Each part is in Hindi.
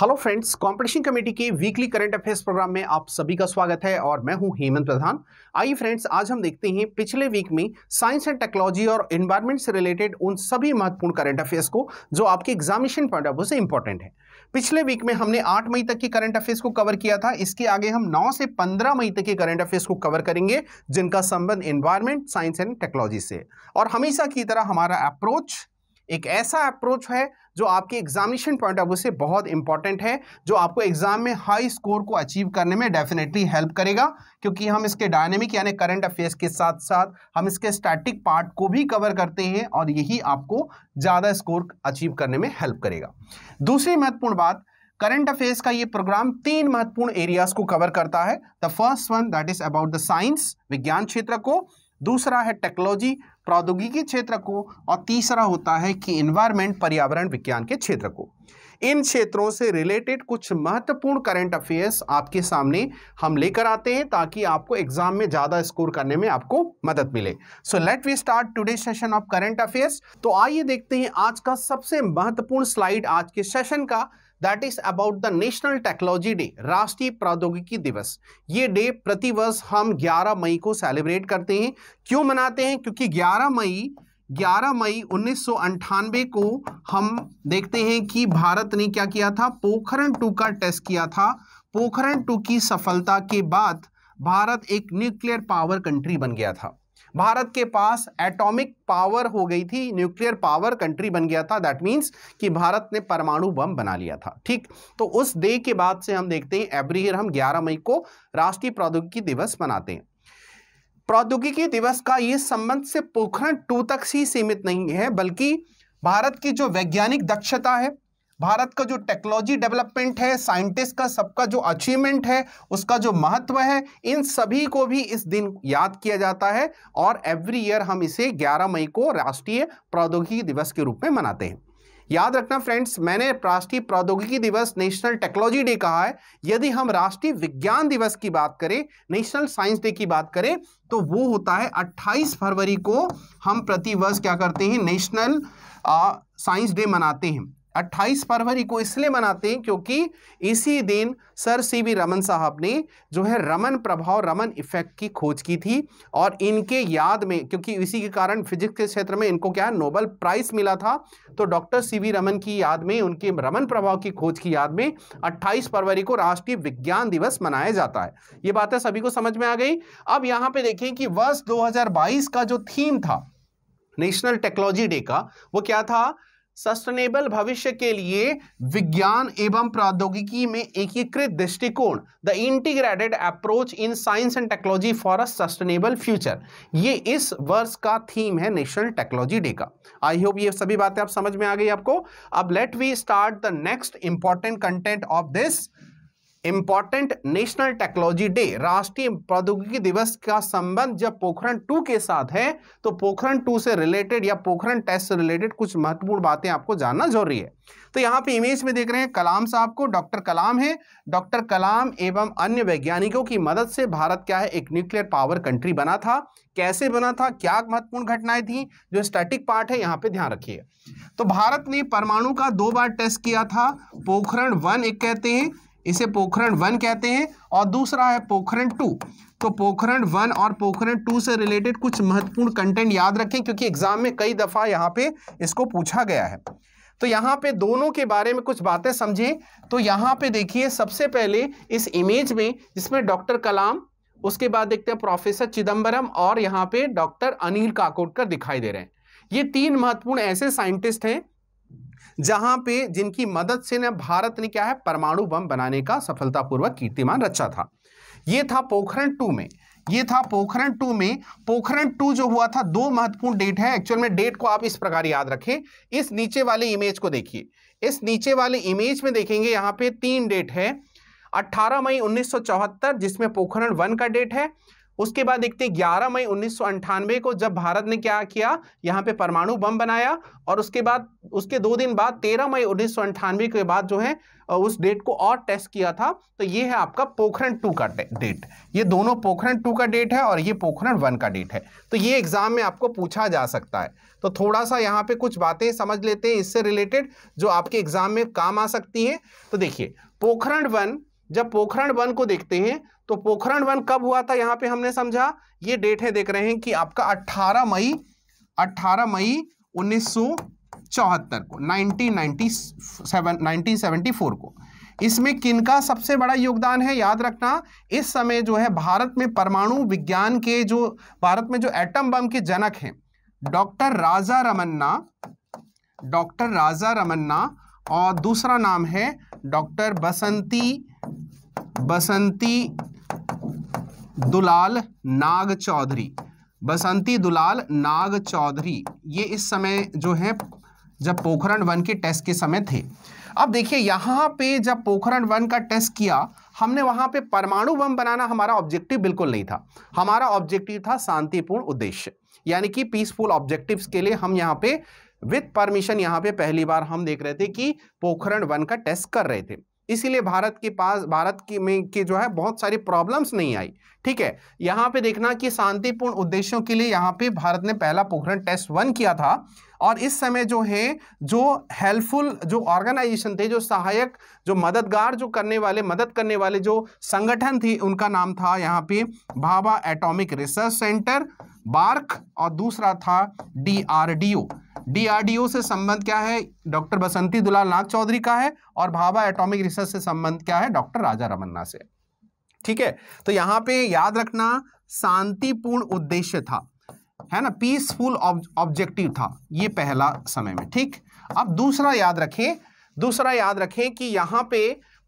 हेलो फ्रेंड्स कंपटीशन कमेटी के वीकली करंट अफेयर्स प्रोग्राम में आप सभी का स्वागत है और मैं हूं हेमंत प्रधान आइए फ्रेंड्स आज हम देखते हैं पिछले वीक में साइंस एंड टेक्नोलॉजी और एनवायरनमेंट से रिलेटेड उन सभी महत्वपूर्ण करंट अफेयर्स को जो आपके एग्जामिनेशन पॉइंट ऑफ व्यू से इंपॉर्टेंट है पिछले वीक में हमने आठ मई तक के करंट अफेयर्स को कवर किया था इसके आगे हम नौ से पंद्रह मई तक के करंट अफेयर्स को कवर करेंगे जिनका संबंध एनवायरमेंट साइंस एंड टेक्नोलॉजी से और हमेशा की तरह हमारा अप्रोच एक ऐसा अप्रोच है जो आपके एग्जामिनेशन पॉइंट ऑफ व्यू से बहुत इंपॉर्टेंट है जो आपको एग्जाम में हाई स्कोर को अचीव करने में डेफिनेटली हेल्प करेगा क्योंकि हम इसके डायनेमिक यानी करंट अफेयर्स के साथ साथ हम इसके स्टैटिक पार्ट को भी कवर करते हैं और यही आपको ज़्यादा स्कोर अचीव करने में हेल्प करेगा दूसरी महत्वपूर्ण बात करंट अफेयर्स का ये प्रोग्राम तीन महत्वपूर्ण एरियाज को कवर करता है the first one that is about the science विज्ञान क्षेत्र को दूसरा है टेक्नोलॉजी प्रौद्योगिकी क्षेत्र को और तीसरा होता है कि इन्वायरमेंट पर्यावरण विज्ञान के क्षेत्र को इन क्षेत्रों से रिलेटेड कुछ महत्वपूर्ण करंट अफेयर्स आपके सामने हम लेकर आते हैं ताकि आपको एग्जाम में ज़्यादा स्कोर करने में आपको मदद मिले so let we start today session of current affairs तो आइए देखते हैं आज का सबसे महत्वपूर्ण स्लाइड आज के सेशन का that is about the national technology day राष्ट्रीय प्रौद्योगिकी दिवस ये डे प्रतिवर्ष हम 11 मई को सेलिब्रेट करते हैं क्यों मनाते हैं क्योंकि 11 मई 11 मई उन्नीस को हम देखते हैं कि भारत ने क्या किया था पोखरण टू का टेस्ट किया था पोखरण टू की सफलता के बाद भारत एक न्यूक्लियर पावर कंट्री बन गया था भारत के पास एटॉमिक पावर हो गई थी न्यूक्लियर पावर कंट्री बन गया था दैट मीन्स कि भारत ने परमाणु बम बना लिया था ठीक तो उस डे के बाद से हम देखते हैं एवरी ईयर हम ग्यारह मई को राष्ट्रीय प्रौद्योगिकी दिवस मनाते हैं प्रौद्योगिकी दिवस का ये संबंध से पोखरण टू तक ही सीमित नहीं है बल्कि भारत की जो वैज्ञानिक दक्षता है भारत का जो टेक्नोलॉजी डेवलपमेंट है साइंटिस्ट का सबका जो अचीवमेंट है उसका जो महत्व है इन सभी को भी इस दिन याद किया जाता है और एवरी ईयर हम इसे 11 मई को राष्ट्रीय प्रौद्योगिकी दिवस के रूप में मनाते हैं याद रखना फ्रेंड्स मैंने राष्ट्रीय प्रौद्योगिकी दिवस नेशनल टेक्नोलॉजी डे कहा है यदि हम राष्ट्रीय विज्ञान दिवस की बात करें नेशनल साइंस डे की बात करें तो वो होता है 28 फरवरी को हम प्रतिवर्ष क्या करते हैं नेशनल साइंस डे मनाते हैं अट्ठाईस फरवरी को इसलिए मनाते हैं क्योंकि इसी दिन सर सी वी रमन साहब ने जो है रमन प्रभाव रमन इफेक्ट की खोज की थी और इनके याद में क्योंकि इसी के कारण फिजिक्स के क्षेत्र में इनको क्या है नोबल प्राइज मिला था तो डॉक्टर सी वी रमन की याद में उनके रमन प्रभाव की खोज की याद में अट्ठाईस फरवरी को राष्ट्रीय विज्ञान दिवस मनाया जाता है ये बातें सभी को समझ में आ गई अब यहाँ पे देखें कि वर्ष दो का जो थीम था नेशनल टेक्नोलॉजी डे का वो क्या था सस्टेनेबल भविष्य के लिए विज्ञान एवं प्रौद्योगिकी में एकीकृत दृष्टिकोण the integrated approach in science and technology for a sustainable future ये इस वर्ष का थीम है नेशनल टेक्नोलॉजी डे का आई होप ये सभी बातें आप समझ में आ गई आपको अब let we start the next important content of this important national technology day राष्ट्रीय प्रौद्योगिकी दिवस का संबंध जब पोखरण टू के साथ है तो पोखरण टू से रिलेटेड या पोखरण टेस्ट से रिलेटेड कुछ महत्वपूर्ण बातें आपको जानना जरूरी है तो यहाँ पे इमेज में देख रहे हैं कलाम साहब को डॉक्टर कलाम है डॉक्टर कलाम एवं अन्य वैज्ञानिकों की मदद से भारत क्या है एक न्यूक्लियर पावर कंट्री बना था कैसे बना था क्या महत्वपूर्ण घटनाएं थी जो स्टैटिक पार्ट है यहाँ पे ध्यान रखिए तो भारत ने परमाणु का दो बार टेस्ट किया था पोखरण वन एक कहते हैं इसे पोखरण वन कहते हैं और दूसरा है पोखरण टू तो पोखरण वन और पोखरण टू से रिलेटेड कुछ महत्वपूर्ण कंटेंट याद रखें क्योंकि एग्जाम में कई दफ़ा यहाँ पे इसको पूछा गया है तो यहाँ पे दोनों के बारे में कुछ बातें समझें तो यहाँ पे देखिए सबसे पहले इस इमेज में जिसमें डॉक्टर कलाम उसके बाद देखते हैं प्रोफेसर चिदम्बरम और यहाँ पे डॉक्टर अनिल काकोटकर दिखाई दे रहे हैं ये तीन महत्वपूर्ण ऐसे साइंटिस्ट हैं जहां पे जिनकी मदद से ने भारत ने क्या है परमाणु बम बनाने का सफलतापूर्वक कीर्तिमान रचा था यह था पोखरण टू में ये था पोखरण टू में पोखरण टू जो हुआ था दो महत्वपूर्ण डेट है एक्चुअल में डेट को आप इस प्रकार याद रखें इस नीचे वाले इमेज को देखिए इस नीचे वाले इमेज में देखेंगे यहां पे तीन डेट है 18 मई 1974 जिसमें पोखरण वन का डेट है उसके बाद देखते हैं ग्यारह मई उन्नीस को जब भारत ने क्या किया यहाँ पे परमाणु बम बनाया और उसके बाद उसके दो दिन बाद तेरह मई उन्नीस के बाद जो है उस डेट को और टेस्ट किया था तो ये है आपका पोखरण टू का डेट ये दोनों पोखरण टू का डेट है और ये पोखरण वन का डेट है तो ये एग्जाम में आपको पूछा जा सकता है तो थोड़ा सा यहाँ पे कुछ बातें समझ लेते हैं इससे रिलेटेड जो आपके एग्जाम में काम आ सकती हैं तो देखिए पोखरण वन जब पोखरण वन को देखते हैं तो पोखरण वन कब हुआ था यहाँ पे हमने समझा ये डेट है देख रहे हैं कि आपका 18 मई 18 मई 1974 को 1997 1974 को इसमें किनका सबसे बड़ा योगदान है याद रखना इस समय जो है भारत में परमाणु विज्ञान के जो भारत में जो एटम बम के जनक हैं डॉक्टर राजा रमन्ना डॉक्टर राजा रमन्ना और दूसरा नाम है डॉक्टर बसंती बसंती दुलाल नाग चौधरी बसंती दुलाल नाग चौधरी ये इस समय जो है जब पोखरण वन के टेस्ट के समय थे अब देखिए यहाँ पे जब पोखरण वन का टेस्ट किया हमने वहाँ पे परमाणु बम बनाना हमारा ऑब्जेक्टिव बिल्कुल नहीं था हमारा ऑब्जेक्टिव था शांतिपूर्ण उद्देश्य यानी कि पीसफुल ऑब्जेक्टिव्स के लिए हम यहाँ पे विथ परमिशन यहाँ पे पहली बार हम देख रहे थे कि पोखरण वन का टेस्ट कर रहे थे इसीलिए भारत के पास भारत की में की जो है बहुत सारी प्रॉब्लम्स नहीं आई ठीक है यहाँ पे देखना कि शांतिपूर्ण उद्देश्यों के लिए यहाँ पे भारत ने पहला पोखरण टेस्ट वन किया था और इस समय जो है जो हेल्पफुल जो ऑर्गेनाइजेशन थे जो सहायक जो मददगार जो करने वाले मदद करने वाले जो संगठन थे उनका नाम था यहाँ पे Bhabha atomic research centre BARC और दूसरा था डीआरडीओ डीआरडीओ से संबंध क्या है डॉक्टर बसंती दुलाल नाग चौधरी का है और भाभा एटॉमिक रिसर्च से संबंध क्या है डॉक्टर राजा रमन्ना से ठीक है तो यहाँ पे याद रखना शांतिपूर्ण उद्देश्य था है ना पीसफुल ऑब्जेक्टिव था ये पहला समय में ठीक अब दूसरा याद रखें दूसरा याद रखें कि यहां पे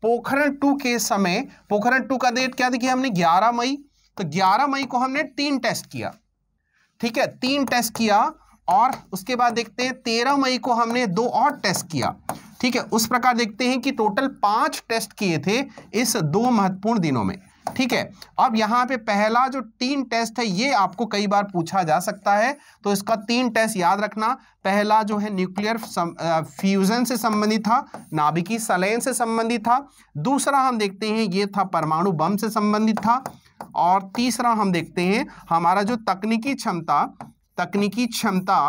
पोखरण टू के समय पोखरण टू का डेट क्या देखिए हमने 11 मई तो 11 मई को हमने तीन टेस्ट किया ठीक है तीन टेस्ट किया और उसके बाद देखते हैं तेरह मई को हमने दो और टेस्ट किया ठीक है उस प्रकार देखते हैं कि टोटल पांच टेस्ट किए थे इस दो महत्वपूर्ण दिनों में ठीक है अब यहां पे पहला जो तीन टेस्ट है ये आपको कई बार पूछा जा सकता है तो इसका तीन टेस्ट याद रखना पहला जो है न्यूक्लियर फ्यूजन से संबंधित था नाभिकीय सलेन से संबंधित था दूसरा हम देखते हैं ये था परमाणु बम से संबंधित था और तीसरा हम देखते हैं हमारा जो तकनीकी क्षमता तकनीकी क्षमता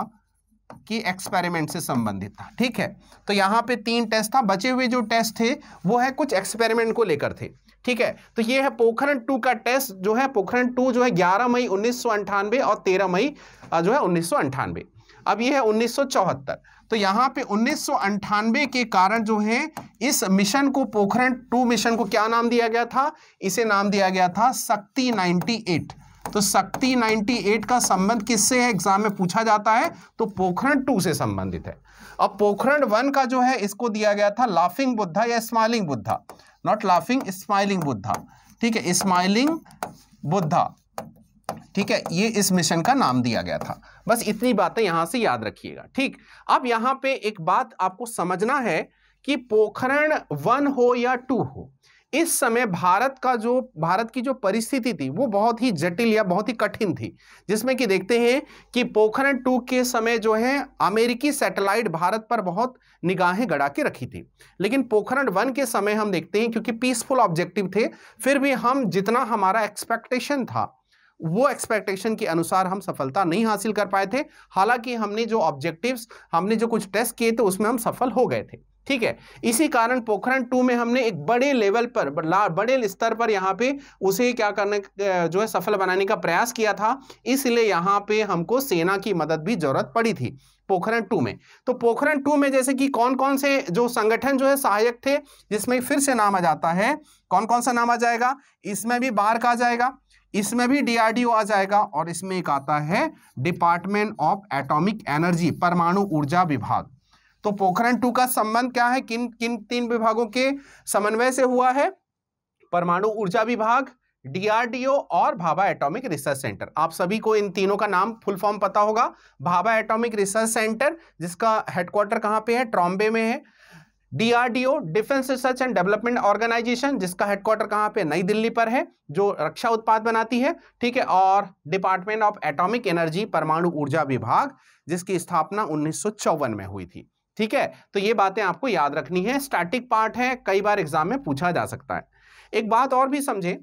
कि एक्सपेरिमेंट से संबंधित था ठीक है तो यहां पे तीन टेस्ट था बचे हुए जो टेस्ट थे वो है कुछ एक्सपेरिमेंट को लेकर थे ठीक है तो ये है पोखरण टू का टेस्ट जो है पोखरण टू जो है 11 मई उन्नीस और 13 मई जो है उन्नीस अब ये है उन्नीस तो यहां पे उन्नीस के कारण जो है इस मिशन को पोखरण टू मिशन को क्या नाम दिया गया था इसे नाम दिया गया था शक्ति 98 तो शक्ति 98 का संबंध किससे है एग्जाम में पूछा जाता है तो पोखरण टू से संबंधित है अब पोखरण वन का जो है इसको दिया गया था लाफिंग बुद्धा या smiling Buddha not laughing smiling Buddha ठीक है स्माइलिंग बुद्धा ठीक है ये इस मिशन का नाम दिया गया था बस इतनी बातें यहां से याद रखिएगा ठीक अब यहां पे एक बात आपको समझना है कि पोखरण वन हो या टू हो इस समय भारत का जो भारत की जो परिस्थिति थी वो बहुत ही जटिल या बहुत ही कठिन थी जिसमें कि देखते हैं कि पोखरण टू के समय जो है अमेरिकी सैटेलाइट भारत पर बहुत निगाहें गड़ा के रखी थी लेकिन पोखरण वन के समय हम देखते हैं क्योंकि पीसफुल ऑब्जेक्टिव थे फिर भी हम जितना हमारा एक्सपेक्टेशन था वो एक्सपेक्टेशन के अनुसार हम सफलता नहीं हासिल कर पाए थे हालांकि हमने जो ऑब्जेक्टिव्स हमने जो कुछ टेस्ट किए थे उसमें हम सफल हो गए थे ठीक है इसी कारण पोखरण टू में हमने एक बड़े लेवल पर बड़े स्तर पर यहाँ पे उसे क्या करने जो है सफल बनाने का प्रयास किया था इसलिए यहाँ पे हमको सेना की मदद भी जरूरत पड़ी थी पोखरण टू में तो पोखरण टू में जैसे कि कौन कौन से जो संगठन जो है सहायक थे जिसमें फिर से नाम आ जाता है कौन कौन सा नाम आ जाएगा इसमें भी का आ जाएगा इसमें भी डीआरडीओ आ जाएगा और इसमें एक आता है डिपार्टमेंट ऑफ एटॉमिक एनर्जी परमाणु ऊर्जा विभाग तो पोखरण टू का संबंध क्या है किन किन तीन विभागों के समन्वय से हुआ है परमाणु ऊर्जा विभाग डीआरडीओ और भाभा एटॉमिक रिसर्च सेंटर आप सभी को इन तीनों का नाम फुल फॉर्म पता होगा भाभा एटॉमिक रिसर्च सेंटर जिसका हेडक्वार्टर कहाँ पे है ट्रॉम्बे में है DRDO defence research and development organisation जिसका हेडक्वार्टर कहाँ पे नई दिल्ली पर है जो रक्षा उत्पाद बनाती है ठीक है और डिपार्टमेंट ऑफ एटॉमिक एनर्जी परमाणु ऊर्जा विभाग जिसकी स्थापना उन्नीस में हुई थी ठीक है तो ये बातें आपको याद रखनी है स्टैटिक पार्ट है कई बार एग्जाम में पूछा जा सकता है एक बात और भी समझें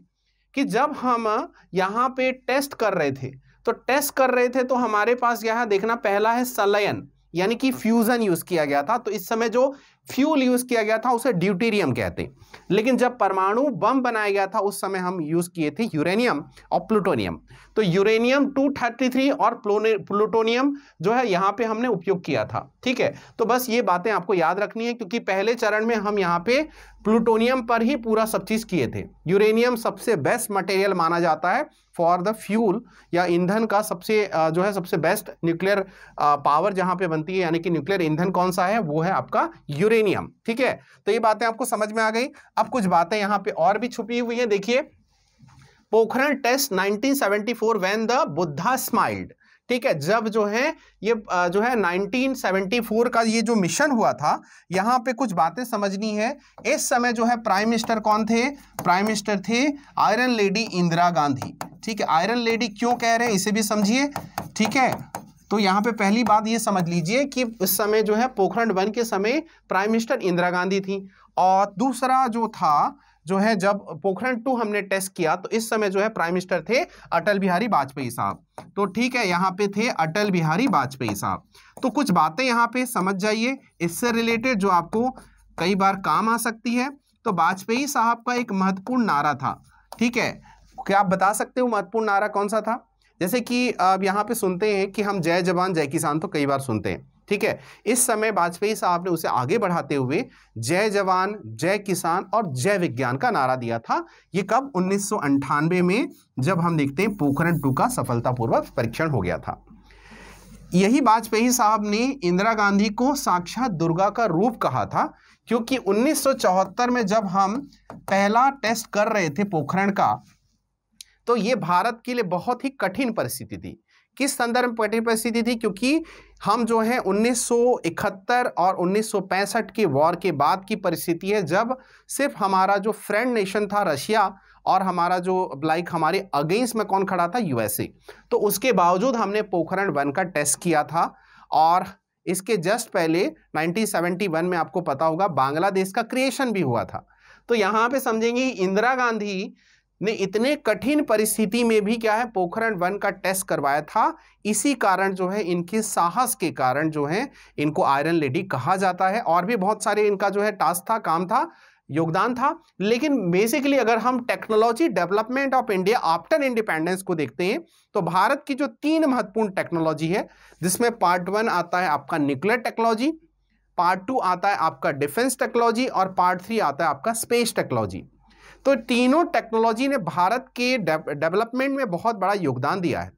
कि जब हम यहाँ पे टेस्ट कर रहे थे तो टेस्ट कर रहे थे तो हमारे पास यहाँ देखना पहला है सलयन यानी कि फ्यूजन हाँ। यूज किया गया था तो इस समय जो फ्यूल यूज किया गया था उसे ड्यूटेरियम कहते हैं लेकिन जब परमाणु बम बनाया गया था उस समय हम यूज किए थे यूरेनियम और प्लूटोनियम तो यूरेनियम 233 और प्लूटोनियम जो है यहाँ पे हमने उपयोग किया था ठीक है तो बस ये बातें आपको याद रखनी है क्योंकि पहले चरण में हम यहाँ पे प्लूटोनियम पर ही पूरा सब चीज किए थे यूरेनियम सबसे बेस्ट मटेरियल माना जाता है फॉर द फ्यूल या ईंधन का सबसे जो है सबसे बेस्ट न्यूक्लियर पावर जहाँ पे बनती है यानी कि न्यूक्लियर ईंधन कौन सा है वो है आपका यूरेनियम यूरेनियम ठीक है तो ये बातें आपको समझ में आ गई अब कुछ बातें यहाँ पे और भी छुपी हुई हैं देखिए Pokhran test 1974 when the Buddha smiled ठीक है जब जो है ये जो है 1974 का ये जो मिशन हुआ था यहाँ पे कुछ बातें समझनी है इस समय जो है प्राइम मिनिस्टर कौन थे प्राइम मिनिस्टर थे आयरन लेडी इंदिरा गांधी ठीक है आयरन लेडी क्यों कह रहे हैं इसे भी समझिए ठीक है तो यहाँ पे पहली बात ये समझ लीजिए कि इस समय जो है पोखरण वन के समय प्राइम मिनिस्टर इंदिरा गांधी थी और दूसरा जो था जो है जब पोखरण टू हमने टेस्ट किया तो इस समय जो है प्राइम मिनिस्टर थे अटल बिहारी वाजपेयी साहब तो ठीक है यहाँ पे थे अटल बिहारी वाजपेयी साहब तो कुछ बातें यहाँ पे समझ जाइए इससे रिलेटेड जो आपको कई बार काम आ सकती है तो वाजपेयी साहब का एक महत्वपूर्ण नारा था ठीक है क्या आप बता सकते हो महत्वपूर्ण नारा कौन सा था जैसे कि आप यहाँ पे सुनते हैं कि हम जय जवान जय किसान तो कई बार सुनते हैं ठीक है इस समय वाजपेयी साहब ने उसे आगे बढ़ाते हुए जय जवान जय किसान और जय विज्ञान का नारा दिया था ये कब उन्नीस में जब हम देखते हैं पोखरण टू का सफलतापूर्वक परीक्षण हो गया था यही वाजपेयी साहब ने इंदिरा गांधी को साक्षात दुर्गा का रूप कहा था क्योंकि 1974 में जब हम पहला टेस्ट कर रहे थे पोखरण का तो ये भारत के लिए बहुत ही कठिन परिस्थिति थी किस संदर्भ में कठिन परिस्थिति थी क्योंकि हम जो है 1971 और 1965 की वॉर के बाद की परिस्थिति है जब सिर्फ हमारा जो फ्रेंड नेशन था रशिया और हमारा जो लाइक हमारे अगेंस्ट में कौन खड़ा था यूएसए तो उसके बावजूद हमने पोखरण वन का टेस्ट किया था और इसके जस्ट पहले 1971 में आपको पता होगा बांग्लादेश का क्रिएशन भी हुआ था तो यहाँ पे समझेंगे इंदिरा गांधी ने इतने कठिन परिस्थिति में भी क्या है पोखरण वन का टेस्ट करवाया था इसी कारण जो है इनके साहस के कारण जो है इनको आयरन लेडी कहा जाता है और भी बहुत सारे इनका जो है टास्क था काम था योगदान था लेकिन बेसिकली अगर हम technology development of India after independence को देखते हैं तो भारत की जो तीन महत्वपूर्ण टेक्नोलॉजी है जिसमें पार्ट वन आता है आपका न्यूक्लियर टेक्नोलॉजी पार्ट टू आता है आपका डिफेंस टेक्नोलॉजी और पार्ट थ्री आता है आपका स्पेस टेक्नोलॉजी तो तीनों टेक्नोलॉजी ने भारत के डेवलपमेंट में बहुत बड़ा योगदान दिया है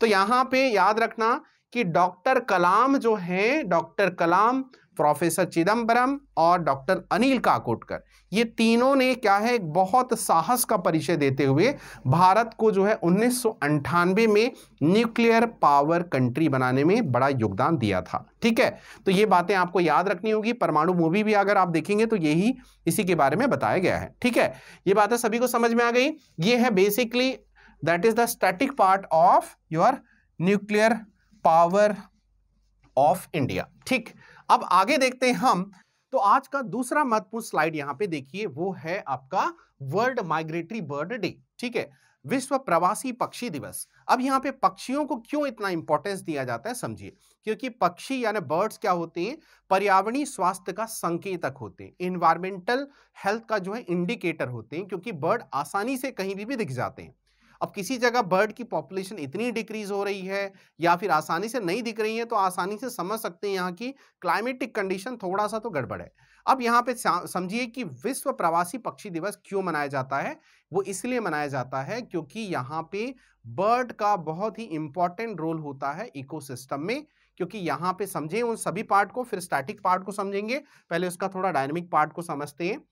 तो यहाँ पे याद रखना कि डॉक्टर कलाम जो हैं डॉक्टर कलाम प्रोफेसर चिदम्बरम और डॉक्टर अनिल काकोटकर ये तीनों ने क्या है एक बहुत साहस का परिचय देते हुए भारत को जो है उन्नीस में न्यूक्लियर पावर कंट्री बनाने में बड़ा योगदान दिया था ठीक है तो ये बातें आपको याद रखनी होगी परमाणु मूवी भी अगर आप देखेंगे तो यही इसी के बारे में बताया गया है ठीक है ये बातें सभी को समझ में आ गई ये है basically that is the static part of your nuclear power of India ठीक अब आगे देखते हैं हम तो आज का दूसरा महत्वपूर्ण स्लाइड यहाँ पे देखिए वो है आपका वर्ल्ड माइग्रेटरी बर्ड डे ठीक है विश्व प्रवासी पक्षी दिवस अब यहाँ पे पक्षियों को क्यों इतना इंपॉर्टेंस दिया जाता है समझिए क्योंकि पक्षी यानी बर्ड्स क्या होते हैं पर्यावरणीय स्वास्थ्य का संकेतक होते हैं इन्वायरमेंटल हेल्थ का जो है इंडिकेटर होते हैं क्योंकि बर्ड आसानी से कहीं भी, भी दिख जाते हैं अब किसी जगह बर्ड की पॉपुलेशन इतनी डिक्रीज हो रही है या फिर आसानी से नहीं दिख रही है तो आसानी से समझ सकते हैं यहाँ की क्लाइमेटिक कंडीशन थोड़ा सा तो गड़बड़ है अब यहाँ पे समझिए कि विश्व प्रवासी पक्षी दिवस क्यों मनाया जाता है वो इसलिए मनाया जाता है क्योंकि यहाँ पे बर्ड का बहुत ही इंपॉर्टेंट रोल होता है इकोसिस्टम में क्योंकि यहाँ पे समझें उन सभी पार्ट को फिर स्टैटिक पार्ट को समझेंगे पहले उसका थोड़ा डायनेमिक पार्ट को समझते हैं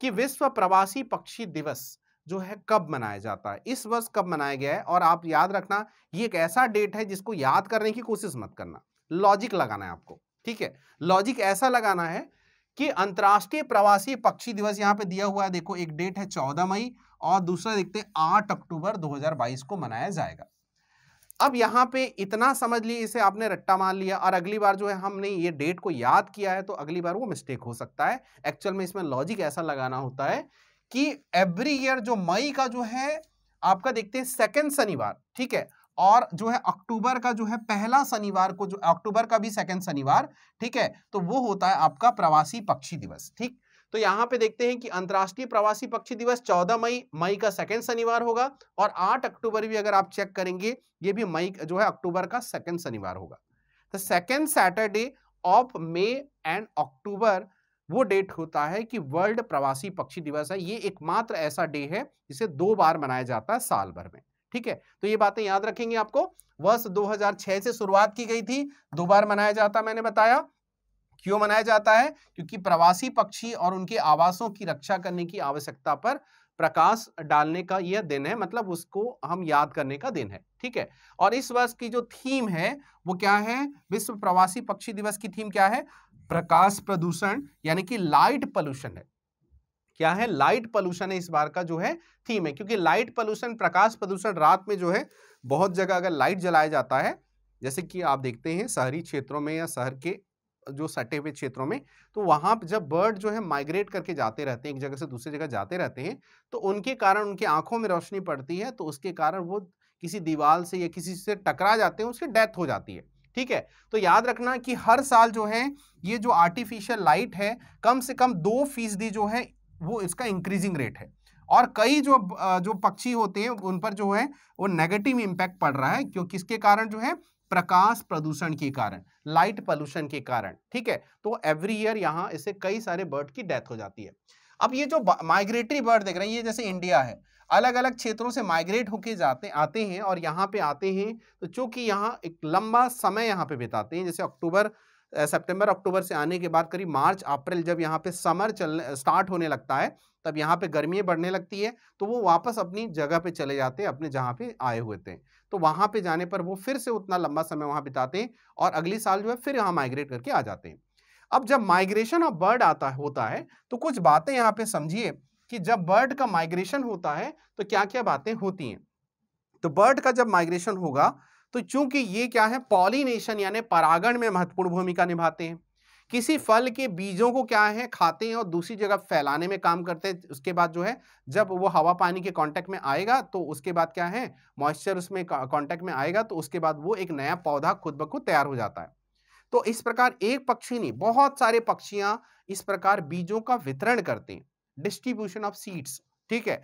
कि विश्व प्रवासी पक्षी दिवस जो है कब मनाया जाता है इस वर्ष कब मनाया गया है और आप याद रखना ये एक ऐसा डेट है जिसको याद करने की कोशिश मत करना लॉजिक लगाना है आपको ठीक है लॉजिक ऐसा लगाना है कि अंतर्राष्ट्रीय प्रवासी पक्षी दिवस यहाँ पे दिया हुआ है देखो एक डेट है चौदह मई और दूसरा देखते हैं आठ अक्टूबर 2022 को मनाया जाएगा अब यहाँ पे इतना समझ लिए इसे आपने रट्टा मार लिया और अगली बार जो है हमने ये डेट को याद किया है तो अगली बार वो मिस्टेक हो सकता है एक्चुअल में इसमें लॉजिक ऐसा लगाना होता है कि एवरी ईयर जो मई का जो है आपका देखते हैं सेकेंड शनिवार ठीक है और जो है अक्टूबर का जो है पहला शनिवार को जो अक्टूबर का भी सेकेंड शनिवार ठीक है तो वो होता है आपका प्रवासी पक्षी दिवस ठीक तो यहां पे देखते हैं कि अंतरराष्ट्रीय प्रवासी पक्षी दिवस 14 मई मई का सेकंड शनिवार होगा और 8 अक्टूबर भी अगर आप चेक करेंगे ये भी मई जो है अक्टूबर का सेकंड शनिवार होगा the second Saturday of May and October वो डेट होता है कि वर्ल्ड प्रवासी पक्षी दिवस है ये एकमात्र ऐसा डे है जिसे दो बार मनाया जाता है साल भर में ठीक है तो ये बातें याद रखेंगे आपको वर्ष 2006 से शुरुआत की गई थी दो बार मनाया जाता मैंने बताया क्यों मनाया जाता है क्योंकि प्रवासी पक्षी और उनके आवासों की रक्षा करने की आवश्यकता पर प्रकाश डालने का यह दिन है मतलब उसको हम याद करने का दिन है ठीक है और इस वर्ष की जो थीम है वो क्या है विश्व प्रवासी पक्षी दिवस की थीम क्या है प्रकाश प्रदूषण यानी कि लाइट पोल्यूशन है क्या है लाइट पोल्यूशन है इस बार का जो है थीम है क्योंकि लाइट पोल्यूशन प्रकाश प्रदूषण रात में जो है बहुत जगह अगर लाइट जलाया जाता है जैसे कि आप देखते हैं शहरी क्षेत्रों में या शहर के जो सटे हुए क्षेत्रों में तो वहां जब बर्ड जो है माइग्रेट करके जाते रहते हैं एक जगह से दूसरी जगह जाते रहते हैं तो उनके कारण उनकी आंखों में रोशनी पड़ती है तो उसके कारण वो किसी दीवार से या किसी से टकरा जाते हैं उसकी डेथ हो जाती है ठीक है तो याद रखना कि हर साल जो है ये जो आर्टिफिशियल लाइट है कम से कम दो फीसदी जो है वो इसका इंक्रीजिंग रेट है और कई जो जो पक्षी होते हैं उन पर जो है वो नेगेटिव इंपैक्ट पड़ रहा है क्योंकि इसके कारण जो है प्रकाश प्रदूषण के कारण लाइट पोल्यूशन के कारण ठीक है तो एवरी ईयर यहाँ इसे कई सारे बर्ड की डेथ हो जाती है अब ये जो माइग्रेटरी बर्ड देख रहे हैं ये जैसे इंडिया है अलग अलग क्षेत्रों से माइग्रेट होके जाते आते हैं और यहाँ पे आते हैं तो चूंकि यहाँ एक लंबा समय यहाँ पे बिताते हैं जैसे अक्टूबर सितंबर अक्टूबर से आने के बाद करीब मार्च अप्रैल जब यहाँ पे समर चल स्टार्ट होने लगता है तब यहाँ पे गर्मियाँ बढ़ने लगती है तो वो वापस अपनी जगह पे चले जाते हैं अपने जहाँ पे आए हुए थे तो वहाँ पे जाने पर वो फिर से उतना लंबा समय वहाँ बिताते हैं और अगले साल जो है फिर यहाँ माइग्रेट करके आ जाते हैं अब जब माइग्रेशन ऑफ बर्ड आता होता है तो कुछ बातें यहाँ पे समझिए कि जब बर्ड का माइग्रेशन होता है तो क्या क्या बातें होती हैं तो बर्ड का जब माइग्रेशन होगा तो चूंकि ये क्या है पॉलिनेशन यानी परागण में महत्वपूर्ण भूमिका निभाते हैं किसी फल के बीजों को क्या है खाते हैं और दूसरी जगह फैलाने में काम करते हैं उसके बाद जो है जब वो हवा पानी के कांटेक्ट में आएगा तो उसके बाद क्या है मॉइस्चर उसमें कांटेक्ट में आएगा तो उसके बाद वो एक नया पौधा खुद ब खुद तैयार हो जाता है तो इस प्रकार एक पक्षी नहीं बहुत सारे पक्षियां इस प्रकार बीजों का वितरण करते हैं डिस्ट्रीब्यूशन ऑफ सीड्स ठीक है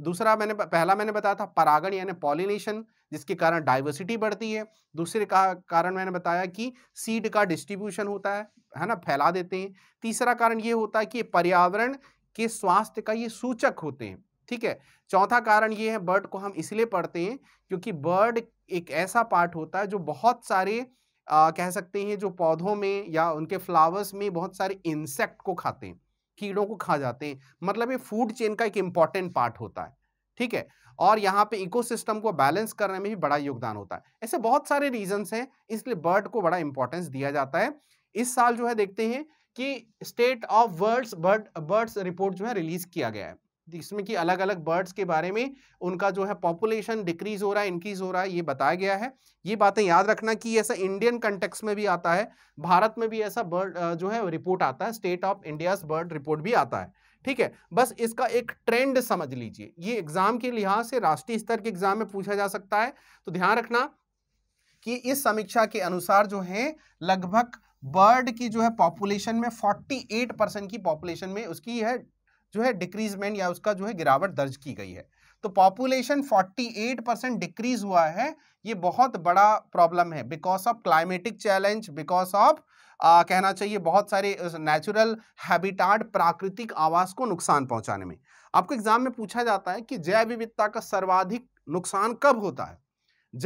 दूसरा मैंने पहला मैंने बताया था परागण यानी पॉलिनेशन जिसके कारण डाइवर्सिटी बढ़ती है दूसरे का कारण मैंने बताया कि सीड का डिस्ट्रीब्यूशन होता है है ना फैला देते हैं तीसरा कारण ये होता है कि पर्यावरण के स्वास्थ्य का ये सूचक होते हैं ठीक है चौथा कारण ये है बर्ड को हम इसलिए पढ़ते हैं क्योंकि बर्ड एक ऐसा पार्ट होता है जो बहुत सारे आ, कह सकते हैं जो पौधों में या उनके फ्लावर्स में बहुत सारे इंसेक्ट को खाते हैं कीड़ों को खा जाते हैं मतलब ये फूड चेन का एक इंपॉर्टेंट पार्ट होता है ठीक है और यहाँ पे इकोसिस्टम को बैलेंस करने में भी बड़ा योगदान होता है ऐसे बहुत सारे रीजंस हैं इसलिए बर्ड को बड़ा इंपॉर्टेंस दिया जाता है इस साल जो है देखते हैं कि state of worlds bird birds report जो है रिलीज किया गया है जिसमें कि अलग अलग बर्ड्स के बारे में उनका जो है पॉपुलेशन डिक्रीज हो रहा है इंक्रीज हो रहा है ये बताया गया है ये बातें याद रखना कि ऐसा इंडियन कंटेक्स में भी आता है भारत में भी ऐसा बर्ड जो है रिपोर्ट आता है state of India bird report भी आता है ठीक है बस इसका एक ट्रेंड समझ लीजिए ये एग्जाम के लिहाज से राष्ट्रीय स्तर के एग्जाम में पूछा जा सकता है तो ध्यान रखना कि इस समीक्षा के अनुसार जो है लगभग बर्ड की जो है पॉपुलेशन में 48 परसेंट की पॉपुलेशन में उसकी है जो है डिक्रीजमेंट या उसका जो है गिरावट दर्ज की गई है तो पॉपुलेशन 48 परसेंट डिक्रीज हुआ है ये बहुत बड़ा प्रॉब्लम है because of climatic challenge because of कहना चाहिए बहुत सारे नेचुरल हैबिटाट प्राकृतिक आवास को नुकसान पहुंचाने में आपको एग्जाम में पूछा जाता है कि जैव विविधता का सर्वाधिक नुकसान कब होता है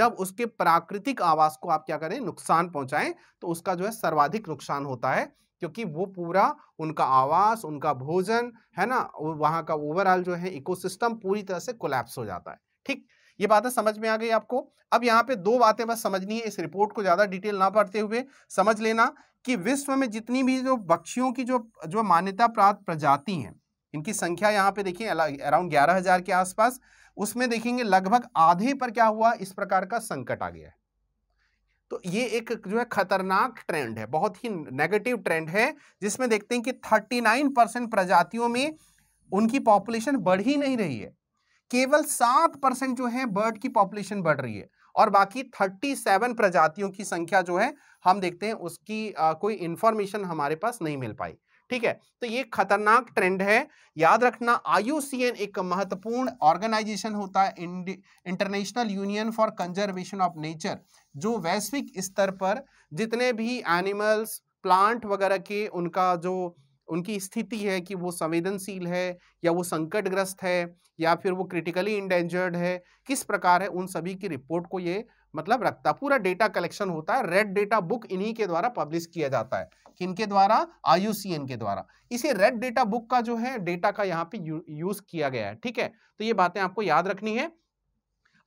जब उसके प्राकृतिक आवास को आप क्या करें नुकसान पहुंचाएं तो उसका जो है सर्वाधिक नुकसान होता है क्योंकि वो पूरा उनका आवास उनका भोजन है ना वहाँ का ओवरऑल जो है इकोसिस्टम पूरी तरह से कोलैप्स हो जाता है ठीक ये बातें समझ में आ गई आपको अब यहाँ पे दो बातें बस समझनी है इस रिपोर्ट को ज़्यादा डिटेल ना पढ़ते हुए समझ लेना कि विश्व में जितनी भी जो पक्षियों की जो जो मान्यता प्राप्त प्रजाति हैं इनकी संख्या यहाँ पे देखिए अराउंड ग्यारह हज़ार के आसपास उसमें देखेंगे लगभग आधे पर क्या हुआ इस प्रकार का संकट आ गया है तो ये एक जो है खतरनाक ट्रेंड है बहुत ही नेगेटिव ट्रेंड है जिसमें देखते हैं कि 39 परसेंट प्रजातियों में उनकी पॉपुलेशन बढ़ ही नहीं रही है केवल सात परसेंट जो है बर्ड की पॉपुलेशन बढ़ रही है और बाकी 37 प्रजातियों की संख्या जो है हम देखते हैं उसकी आ, कोई इंफॉर्मेशन हमारे पास नहीं मिल पाई ठीक है तो ये खतरनाक ट्रेंड है याद रखना आईयूसीएन एक महत्वपूर्ण ऑर्गेनाइजेशन होता है international union for conservation of nature जो वैश्विक स्तर पर जितने भी एनिमल्स प्लांट वगैरह के उनका जो उनकी स्थिति है कि वो संवेदनशील है या वो संकटग्रस्त है या फिर वो क्रिटिकली इंडेंजर्ड है किस प्रकार है उन सभी की रिपोर्ट को ये मतलब रखता पूरा डेटा कलेक्शन होता है रेड डेटा बुक इन्हीं के द्वारा पब्लिश किया जाता है किनके द्वारा आयुसीएन के द्वारा इसे रेड डेटा बुक का जो है डेटा का यहाँ पे यूज किया गया है ठीक है तो ये बातें आपको याद रखनी है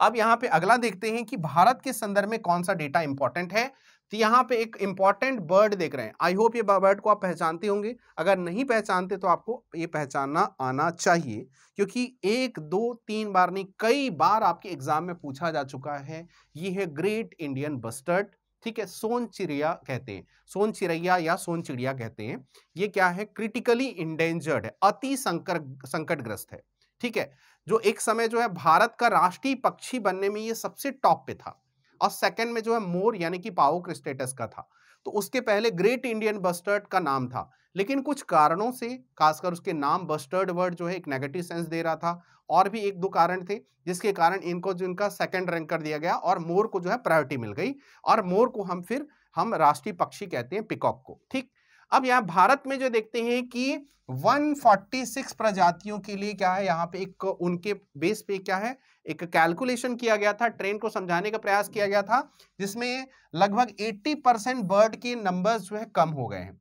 अब यहाँ पे अगला देखते हैं कि भारत के संदर्भ में कौन सा डेटा इंपॉर्टेंट है तो यहाँ पे एक इंपॉर्टेंट बर्ड देख रहे हैं आई होप ये बर्ड को आप पहचानते होंगे अगर नहीं पहचानते तो आपको ये पहचानना आना चाहिए क्योंकि एक दो तीन बार नहीं कई बार आपके एग्जाम में पूछा जा चुका है ये है ग्रेट इंडियन बस्टर्ड ठीक है सोन चिड़िया कहते हैं सोन चिड़ैया या सोन चिड़िया कहते हैं ये क्या है क्रिटिकली इंडेंजर्ड है अति संकर संकटग्रस्त है ठीक है जो एक समय जो है भारत का राष्ट्रीय पक्षी बनने में ये सबसे टॉप पे था और सेकंड में जो है मोर यानी कि पाओक स्टेटस का था तो उसके पहले ग्रेट इंडियन बस्टर्ड का नाम था लेकिन कुछ कारणों से खासकर उसके नाम बस्टर्ड वर्ड जो है एक नेगेटिव सेंस दे रहा था और भी एक दो कारण थे जिसके कारण इनको जो इनका सेकंड रैंक कर दिया गया और मोर को जो है प्रायोरिटी मिल गई और मोर को हम फिर हम राष्ट्रीय पक्षी कहते हैं पिकॉक को ठीक अब यहाँ भारत में जो देखते हैं कि 146 प्रजातियों के लिए क्या है यहाँ पे एक उनके बेस पे क्या है एक कैलकुलेशन किया गया था ट्रेंड को समझाने का प्रयास किया गया था जिसमें लगभग 80 परसेंट बर्ड के नंबर्स जो है कम हो गए हैं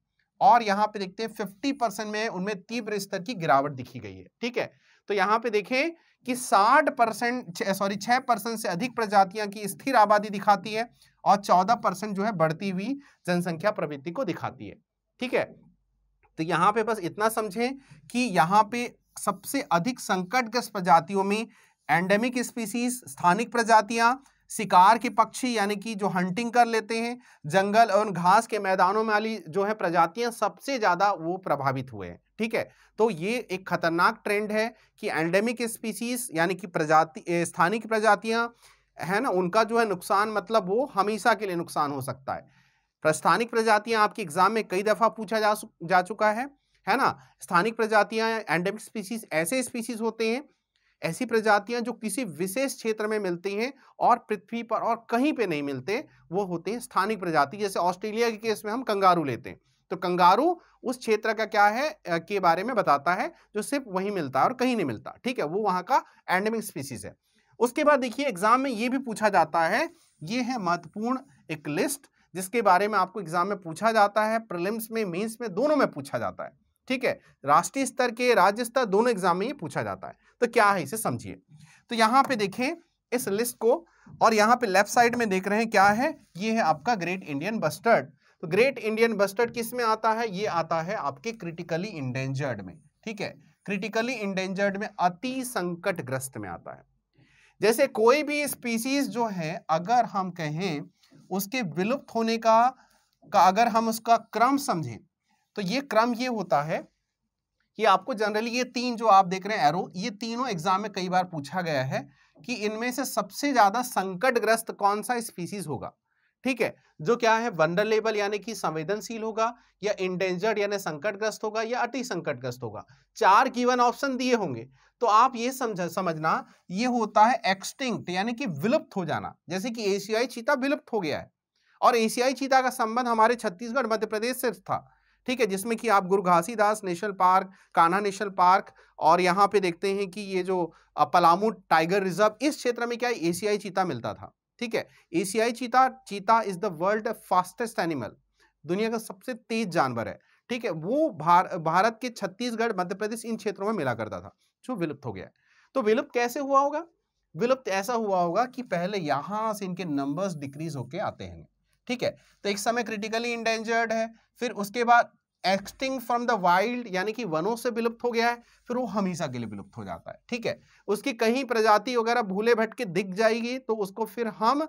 और यहाँ पे देखते हैं 50 परसेंट में उनमें तीव्र स्तर की गिरावट दिखी गई है ठीक है तो यहाँ पे देखें कि साठ परसेंट सॉरी छह परसेंट से अधिक प्रजातियां की स्थिर आबादी दिखाती है और चौदह परसेंट जो है बढ़ती हुई जनसंख्या प्रवृत्ति को दिखाती है ठीक है तो यहाँ पे बस इतना समझें कि यहाँ पे सबसे अधिक संकटग्रस्त प्रजातियों में एंडेमिक स्पीसीज स्थानिक प्रजातियां शिकार के पक्षी यानी कि जो हंटिंग कर लेते हैं जंगल और घास के मैदानों में वाली जो है प्रजातियां सबसे ज़्यादा वो प्रभावित हुए हैं ठीक है तो ये एक खतरनाक ट्रेंड है कि एंडेमिक स्पीसीज यानी कि प्रजाति स्थानिक प्रजातियां है ना उनका जो है नुकसान मतलब वो हमेशा के लिए नुकसान हो सकता है स्थानिक प्रजातियां आपके एग्जाम में कई दफ़ा पूछा जा जा चुका है है ना स्थानिक प्रजातियां एंडेमिक स्पीसीज ऐसे स्पीसीज होते हैं ऐसी प्रजातियां जो किसी विशेष क्षेत्र में मिलती हैं और पृथ्वी पर और कहीं पे नहीं मिलते वो होते हैं स्थानिक प्रजाति जैसे ऑस्ट्रेलिया के केस में हम कंगारू लेते हैं तो कंगारू उस क्षेत्र का क्या है के बारे में बताता है जो सिर्फ वहीं मिलता है और कहीं नहीं मिलता ठीक है वो वहाँ का एंडेमिक स्पीसीज है उसके बाद देखिए एग्जाम में ये भी पूछा जाता है ये है महत्वपूर्ण एक लिस्ट जिसके बारे में आपको एग्जाम में पूछा जाता है प्रिलिम्स में मेंस में दोनों में पूछा जाता है ठीक है राष्ट्रीय स्तर के राज्य स्तर दोनों एग्जाम में ये पूछा जाता है तो क्या है इसे समझिए तो यहाँ पे देखें इस लिस्ट को और यहाँ पे लेफ्ट साइड में देख रहे हैं क्या है ये है आपका ग्रेट इंडियन बस्टर्ड तो ग्रेट इंडियन बस्टर्ड किस में आता है ये आता है आपके क्रिटिकली इंडेंजर्ड में ठीक है क्रिटिकली इंडेंजर्ड में अति ग्रस्त में आता है जैसे कोई भी स्पीसीज जो है अगर हम कहें उसके विलुप्त होने का का अगर हम उसका क्रम समझें तो ये क्रम ये होता है कि आपको जनरली ये तीन जो आप देख रहे हैं एरो ये तीनों एग्जाम में कई बार पूछा गया है कि इनमें से सबसे ज्यादा संकटग्रस्त कौन सा स्पीसीज होगा ठीक है जो क्या है वनरलेबल यानी कि संवेदनशील होगा या इंडेंजर्ड यानी संकटग्रस्त होगा या अति संकटग्रस्त होगा चार गिवन ऑप्शन दिए होंगे तो आप ये समझ समझना ये होता है एक्सटिंक्ट यानी कि विलुप्त हो जाना जैसे कि एशियाई चीता विलुप्त हो गया है और एशियाई चीता का संबंध हमारे छत्तीसगढ़ मध्य प्रदेश से था ठीक है जिसमें कि आप Guru Ghasidas national park Kanha national park और यहाँ पे देखते हैं कि ये जो पलामू टाइगर रिजर्व इस क्षेत्र में क्या एशियाई चीता मिलता था ठीक है एशियाई चीता cheetah is the world fastest animal दुनिया का सबसे तेज जानवर है ठीक है वो भार, भारत के छत्तीसगढ़ मध्य प्रदेश इन क्षेत्रों में मिला करता था जो विलुप्त हो गया तो विलुप्त कैसे हुआ होगा विलुप्त ऐसा हुआ होगा कि पहले यहां से इनके नंबर्स डिक्रीज होके आते हैं ठीक है तो एक समय क्रिटिकली इंडेंजर्ड है फिर उसके बाद एक्सटिंग फ्रॉम द वाइल्ड यानी कि वनों से विलुप्त हो गया है फिर वो हमेशा के लिए विलुप्त हो जाता है ठीक है उसकी कहीं प्रजाति वगैरह भूले भटके दिख जाएगी तो उसको फिर हम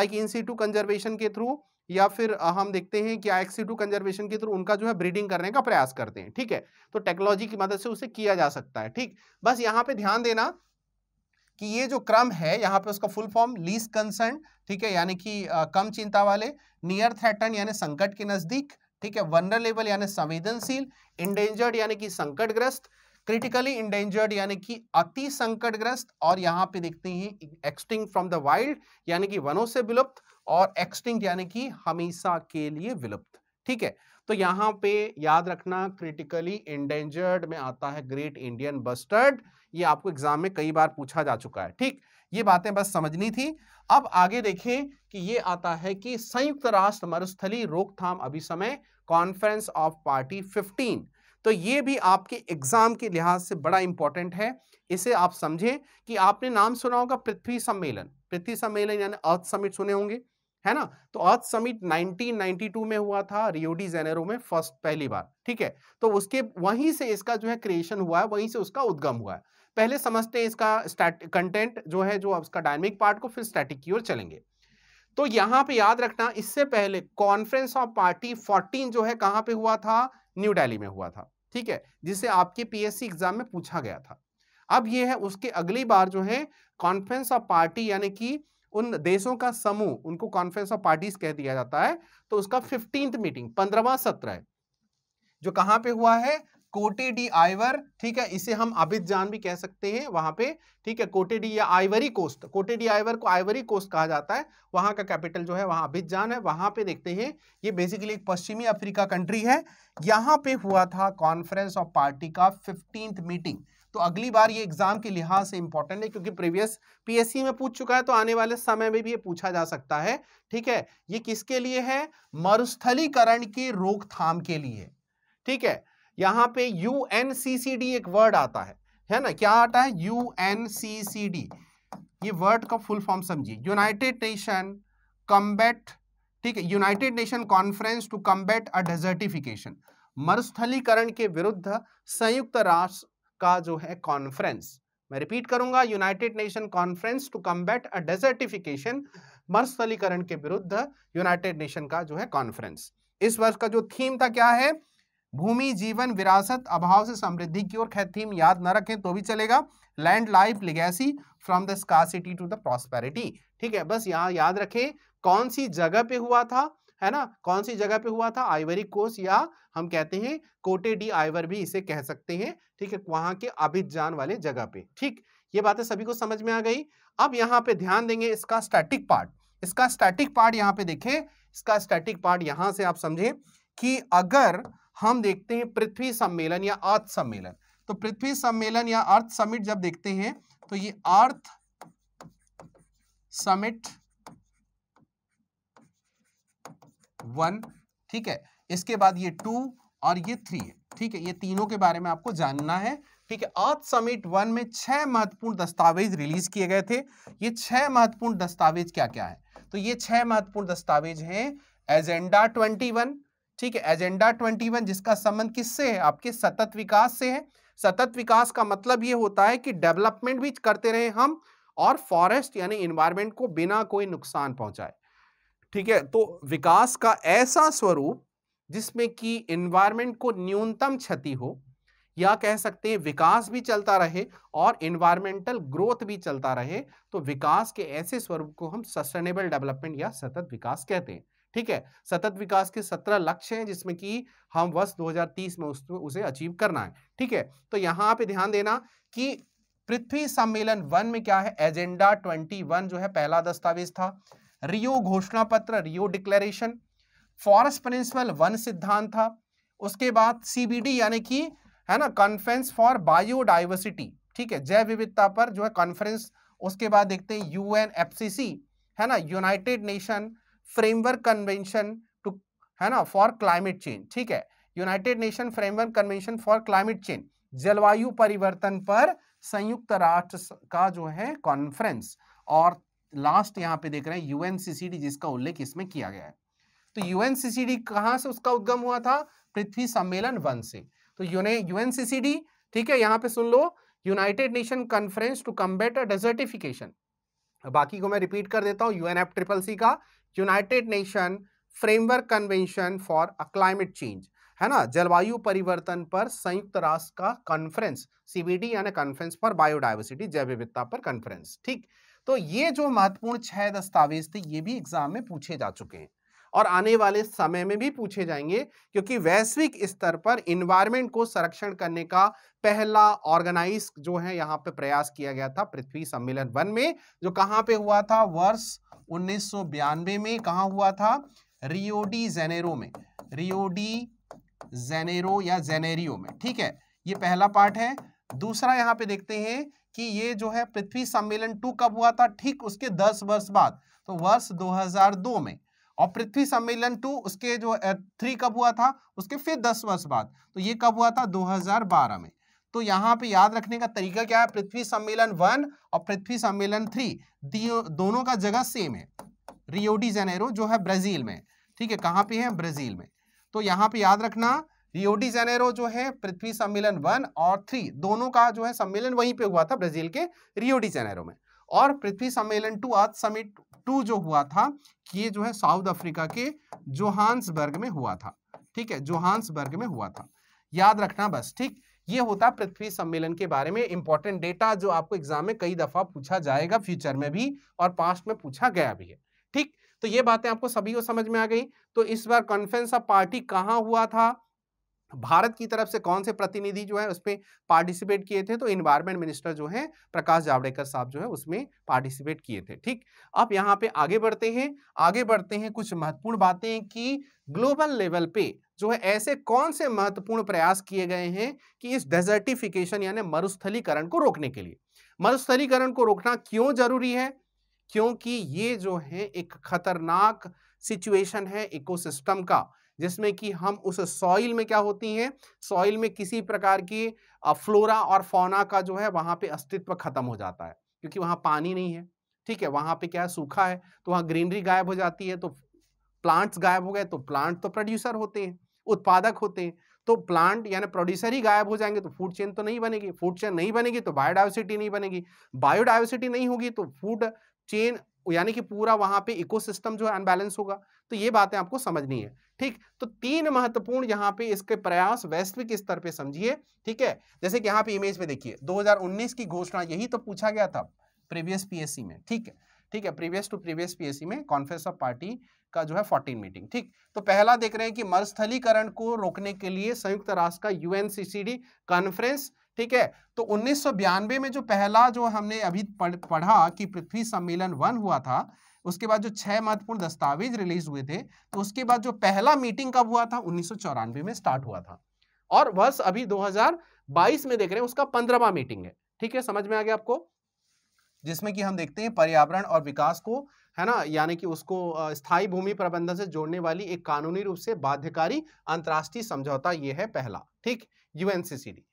like in situ conservation के थ्रू या फिर हम देखते हैं कि एक्सी टू कंजर्वेशन के थ्रू उनका जो है ब्रीडिंग करने का प्रयास करते हैं ठीक है तो टेक्नोलॉजी की मदद से उसे किया जा सकता है ठीक बस यहाँ पे ध्यान देना कि ये जो क्रम है यहाँ पे उसका फुल फॉर्म लीस कंसर्न ठीक है यानी कि कम चिंता वाले नियर थ्रेटन यानी संकट के नज़दीक ठीक है वनरलेबल यानी संवेदनशील इंडेंजर्ड यानी कि संकटग्रस्त क्रिटिकली इंडेंजर्ड यानी कि अति संकटग्रस्त और यहाँ पे देखते हैं एक्सटिंग फ्रॉम द वाइल्ड यानी कि वनों से विलुप्त और एक्सटिंग यानी कि हमेशा के लिए विलुप्त ठीक है तो यहाँ पे याद रखना क्रिटिकली इंडेंजर्ड में आता है ग्रेट इंडियन बस्टर्ड ये आपको एग्जाम में कई बार पूछा जा चुका है ठीक ये बातें बस समझनी थी अब आगे देखें कि ये आता है कि संयुक्त राष्ट्र मरुस्थली रोकथाम अभी समय कॉन्फ्रेंस ऑफ पार्टी 15 तो ये भी आपके एग्ज़ाम के लिहाज से बड़ा इंपॉर्टेंट है इसे आप समझें कि आपने नाम सुना होगा पृथ्वी सम्मेलन पृथ्वी सम्मेलन यानी अर्थ समिट सुने होंगे है ना तो अर्थ समिट 1992 में हुआ था रियोडी जेनेरो में फर्स्ट पहली बार ठीक है तो उसके वहीं से इसका जो है क्रिएशन हुआ है वहीं से उसका उद्गम हुआ है पहले समझते हैं इसका कंटेंट जो है जो उसका डायनेमिक पार्ट को फिर स्टैटिक की ओर चलेंगे तो यहां पे याद रखना इससे पहले कॉन्फ्रेंस ऑफ पार्टी 14 जो है कहां पे हुआ था न्यू दिल्ली में हुआ था ठीक है जिसे आपके पीएससी एग्जाम में पूछा गया था अब ये है उसके अगली बार जो है कॉन्फ्रेंस ऑफ पार्टी यानी कि उन देशों का समूह उनको कॉन्फ्रेंस ऑफ पार्टीज कह दिया जाता है तो उसका फिफ्टींथ मीटिंग पंद्रवा सत्र है जो कहां पे हुआ है कोटे डी आइवर ठीक है इसे हम अबिद जान भी कह सकते हैं वहां पे ठीक है कोटे डी या Ivory Coast Cote d' Ivoire को आइवरी कोस्ट कहा जाता है वहां का कैपिटल जो है वहां अबिद जान है वहां पे देखते हैं ये बेसिकली एक पश्चिमी अफ्रीका कंट्री है यहाँ पे हुआ था कॉन्फ्रेंस ऑफ पार्टी का फिफ्टींथ मीटिंग तो अगली बार ये एग्जाम के लिहाज से इंपॉर्टेंट है क्योंकि प्रीवियस पीएससी में पूछ चुका है तो आने वाले समय में भी ये पूछा जा सकता है ठीक है ये किसके लिए है मरुस्थलीकरण की रोकथाम के लिए ठीक है यहां पे U N C C D एक वर्ड आता है है ना क्या आता है U N C C D ये वर्ड का फुल फॉर्म समझिए यूनाइटेड नेशन कम्बेट ठीक है united nation conference to combat a desertification मरुस्थलीकरण के विरुद्ध संयुक्त राष्ट्र का जो है कॉन्फ्रेंस मैं रिपीट करूंगा united nation conference to combat a desertification मरुस्थलीकरण के विरुद्ध यूनाइटेड नेशन का जो है कॉन्फ्रेंस इस वर्ष का जो थीम था क्या है भूमि जीवन विरासत अभाव से समृद्धि की ओर खैर थीम याद न रखें तो भी चलेगा land life legacy from the scarcity to the prosperity ठीक है बस यहाँ याद रखें कौन सी जगह पे हुआ था है ना कौन सी जगह पे हुआ था आइवरी कोस या हम कहते हैं कोटे डी आइवर भी इसे कह सकते हैं ठीक है वहां के अभिजान वाले जगह पे ठीक ये बातें सभी को समझ में आ गई अब यहाँ पे ध्यान देंगे इसका स्टैटिक पार्ट इसका स्टैटिक पार्ट यहाँ पे देखें इसका स्टैटिक पार्ट यहाँ से आप समझें कि अगर हम देखते हैं पृथ्वी सम्मेलन या अर्थ सम्मेलन तो पृथ्वी सम्मेलन या अर्थ समिट जब देखते हैं तो ये अर्थ समिट वन ठीक है इसके बाद ये टू और ये थ्री है ठीक है ये तीनों के बारे में आपको जानना है ठीक है अर्थ समिट वन में छह महत्वपूर्ण दस्तावेज रिलीज किए गए थे ये छह महत्वपूर्ण दस्तावेज क्या क्या है तो ये छह महत्वपूर्ण दस्तावेज हैं एजेंडा ट्वेंटी वन ठीक है एजेंडा 21 जिसका संबंध किससे है आपके सतत विकास से है सतत विकास का मतलब ये होता है कि डेवलपमेंट भी करते रहे हम और फॉरेस्ट यानी इन्वायरमेंट को बिना कोई नुकसान पहुंचाए ठीक है तो विकास का ऐसा स्वरूप जिसमें कि इन्वायरमेंट को न्यूनतम क्षति हो या कह सकते हैं विकास भी चलता रहे और इन्वायरमेंटल ग्रोथ भी चलता रहे तो विकास के ऐसे स्वरूप को हम सस्टेनेबल डेवलपमेंट या सतत विकास कहते हैं ठीक है सतत विकास के सत्रह लक्ष्य हैं जिसमें कि हम वर्ष 2030 में उसे अचीव करना है ठीक है तो यहाँ पे ध्यान देना कि पृथ्वी सम्मेलन वन में क्या है एजेंडा 21 जो है पहला दस्तावेज था रियो घोषणा पत्र रियो डिक्लेरेशन फॉरेस्ट प्रिंसिपल वन सिद्धांत था उसके बाद सीबीडी यानी कि है ना कॉन्फ्रेंस फॉर बायोडाइवर्सिटी ठीक है जैव विविधता पर जो है कॉन्फ्रेंस उसके बाद देखते हैं यूएन एफसीसी है ना united nation framework convention to है ना फॉर क्लाइमेट चेंज ठीक है united nation framework convention for climate change जलवायु परिवर्तन पर संयुक्त राष्ट्र का जो है कॉन्फ्रेंस और लास्ट यहाँ पे देख रहे हैं यूएनसीसीडी जिसका उल्लेख इसमें किया गया है तो यूएनसीसीडी कहाँ से उसका उद्गम हुआ था पृथ्वी सम्मेलन वन से तो यूएनसीसीडी ठीक है यहाँ पे सुन लो united nation conference to combat desertification बाकी को मैं रिपीट कर देता हूँ यूएनएफ ट्रिपल सी का united nation framework convention for a climate change है ना जलवायु परिवर्तन पर संयुक्त राष्ट्र का कॉन्फ्रेंस सीबीडी यानी कॉन्फ्रेंस फॉर बायोडाइवर्सिटी जैव विविधता पर कॉन्फ्रेंस ठीक तो ये जो महत्वपूर्ण छह दस्तावेज थे ये भी एग्जाम में पूछे जा चुके हैं और आने वाले समय में भी पूछे जाएंगे क्योंकि वैश्विक स्तर पर इन्वायरमेंट को संरक्षण करने का पहला ऑर्गेनाइज जो है यहाँ पे प्रयास किया गया था पृथ्वी सम्मेलन वन में जो कहाँ पे हुआ था वर्ष 1992 में कहा हुआ था रियोडी जेनेरो में रियोडी जेनेरो या जेनेरियो में ठीक है ये पहला पार्ट है दूसरा यहां पे देखते हैं कि ये जो है पृथ्वी सम्मेलन टू कब हुआ था ठीक उसके दस वर्ष बाद तो वर्ष 2002 में और पृथ्वी सम्मेलन टू उसके जो थ्री कब हुआ था उसके फिर दस वर्ष बाद तो ये कब हुआ था 2012 में तो यहाँ पे याद रखने का तरीका क्या है पृथ्वी सम्मेलन वन और पृथ्वी सम्मेलन थ्री दोनों का जगह सेम है रियोडी जेनेरो जो है ब्राजील में ठीक है कहाँ पे है ब्राजील में तो यहाँ पे याद रखना रियोडी जेनेरो जो है पृथ्वी सम्मेलन वन और थ्री दोनों का जो है सम्मेलन वहीं पे हुआ था ब्राजील के रियोडी जेनेरो में और पृथ्वी सम्मेलन टू अर्थ समिट टू जो हुआ था ये जो है साउथ अफ्रीका के जोहान्सबर्ग में हुआ था ठीक है जोहान्सबर्ग में हुआ था याद रखना बस ठीक ये होता पृथ्वी सम्मेलन के बारे में इंपॉर्टेंट डेटा जो आपको एग्जाम में कई दफा पूछा जाएगा फ्यूचर में भी और पास्ट में पूछा गया भी है ठीक तो ये बातें आपको सभी को समझ में आ गई तो इस बार कॉन्फ्रेंस ऑफ पार्टी कहाँ हुआ था भारत की तरफ से कौन से प्रतिनिधि जो है उसमें पार्टिसिपेट किए थे तो इन्वायरमेंट मिनिस्टर जो है प्रकाश जावड़ेकर साहब जो है उसमें पार्टिसिपेट किए थे ठीक अब यहाँ पे आगे बढ़ते हैं आगे बढ़ते हैं कुछ महत्वपूर्ण बातें कि ग्लोबल लेवल पे जो है ऐसे कौन से महत्वपूर्ण प्रयास किए गए हैं कि इस डेजर्टिफिकेशन यानी मरुस्थलीकरण को रोकने के लिए मरुस्थलीकरण को रोकना क्यों जरूरी है क्योंकि ये जो है एक खतरनाक सिचुएशन है इकोसिस्टम का जिसमें कि हम उस सॉइल में क्या होती हैं सॉइल में किसी प्रकार की फ्लोरा और फौना का जो है वहाँ पे अस्तित्व खत्म हो जाता है क्योंकि वहाँ पानी नहीं है ठीक है वहाँ पे क्या है सूखा है तो वहाँ ग्रीनरी गायब हो जाती है तो प्लांट्स गायब हो गए तो प्लांट तो प्रोड्यूसर होते हैं उत्पादक होते हैं तो प्लांट यानी प्रोड्यूसर ही गायब हो जाएंगे तो फूड चेन तो नहीं बनेगी फूड चेन नहीं बनेगी तो बायोडाइवर्सिटी नहीं बनेगी बायोडाइवर्सिटी नहीं होगी तो फूड चेन यानी कि पूरा वहां पे इकोसिस्टम जो है अनबैलेंस होगा तो ये बातें आपको समझनी है ठीक तो तीन महत्वपूर्ण यहाँ पे इसके प्रयास वैश्विक स्तर पे समझिए ठीक है जैसे कि यहाँ पे इमेज में देखिए 2019 की घोषणा यही तो पूछा गया था प्रीवियस पीएससी में ठीक है ठीक है प्रीवियस टू प्रीवियस पीएससी में कॉन्फ्रेंस ऑफ पार्टी का जो है फोर्टीन मीटिंग ठीक तो पहला देख रहे हैं कि मरुस्थलीकरण को रोकने के लिए संयुक्त राष्ट्र का यूएनसीसीडी कॉन्फ्रेंस ठीक है तो उन्नीस में जो पहला जो हमने अभी पढ़, पढ़ा कि पृथ्वी सम्मेलन वन हुआ था उसके बाद जो छह महत्वपूर्ण दस्तावेज रिलीज हुए थे तो उसके बाद जो पहला मीटिंग कब हुआ था उन्नीस में स्टार्ट हुआ था और वर्ष अभी 2022 में देख रहे हैं उसका पंद्रहवा मीटिंग है ठीक है समझ में आ गया आपको जिसमें कि हम देखते हैं पर्यावरण और विकास को है ना यानी कि उसको स्थायी भूमि प्रबंधन से जोड़ने वाली एक कानूनी रूप से बाध्यकारी अंतर्राष्ट्रीय समझौता ये है पहला ठीक यूएनसीसीडी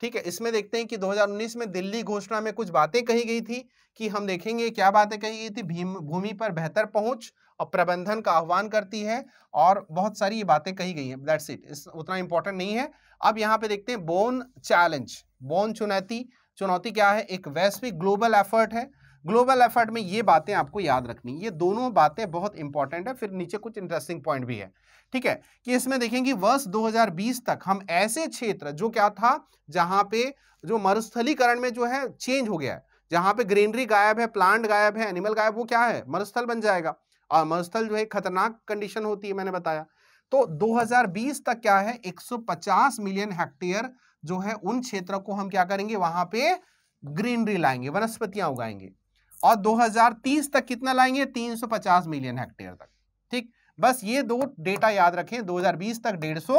ठीक है इसमें देखते हैं कि 2019 में दिल्ली घोषणा में कुछ बातें कही गई थी कि हम देखेंगे क्या बातें कही गई थी भूमि पर बेहतर पहुंच और प्रबंधन का आह्वान करती है और बहुत सारी ये बातें कही गई हैं दैट्स इट उतना इंपॉर्टेंट नहीं है अब यहाँ पे देखते हैं बोन चैलेंज बोन चुनौती चुनौती क्या है एक वैश्विक ग्लोबल एफर्ट है ग्लोबल एफर्ट में ये बातें आपको याद रखनी ये दोनों बातें बहुत इंपॉर्टेंट है फिर नीचे कुछ इंटरेस्टिंग पॉइंट भी है ठीक है कि इसमें देखेंगे वर्ष 2020 तक हम ऐसे क्षेत्र जो क्या था जहां पे जो मरुस्थलीकरण में जो है चेंज हो गया है जहां पे ग्रीनरी गायब है प्लांट गायब है एनिमल गायब वो क्या है मरुस्थल बन जाएगा और मरुस्थल जो है खतरनाक कंडीशन होती है मैंने बताया तो 2020 तक क्या है 150 मिलियन हेक्टेयर जो है उन क्षेत्र को हम क्या करेंगे वहां पे ग्रीनरी लाएंगे वनस्पतियां उगाएंगे और 2030 तक कितना लाएंगे 350 मिलियन हेक्टेयर तक ठीक बस ये दो डेटा याद रखें 2020 तक 150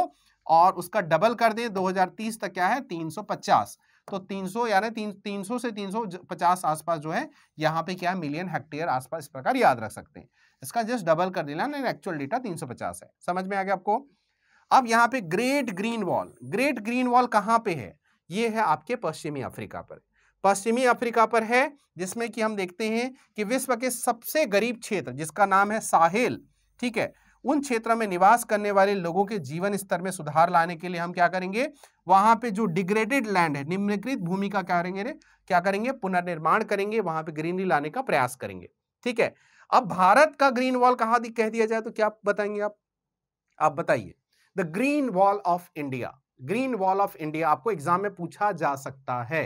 और उसका डबल कर दें 2030 तक क्या है 350 तो 300 यानी तीन 300 से 350 आसपास जो है यहाँ पे क्या मिलियन हेक्टेयर आसपास इस प्रकार याद रख सकते हैं इसका जस्ट डबल कर देना ना एक्चुअल डेटा तीन है समझ में आ गया आपको अब यहाँ पे great green wall great green wall कहाँ पे है ये है आपके पश्चिमी अफ्रीका पर पश्चिमी अफ्रीका पर है जिसमें कि हम देखते हैं कि विश्व के सबसे गरीब क्षेत्र जिसका नाम है साहेल ठीक है उन क्षेत्र में निवास करने वाले लोगों के जीवन स्तर में सुधार लाने के लिए हम क्या करेंगे वहां पे जो डिग्रेडेड लैंड है निम्नकृत भूमि का क्या करेंगे क्या करेंगे पुनर्निर्माण करेंगे वहां पे ग्रीनरी लाने का प्रयास करेंगे ठीक है अब भारत का ग्रीन वॉल कहा कह दिया जाए तो क्या बताएंगे आप आप बताइए the green wall of India green wall of India आपको एग्जाम में पूछा जा सकता है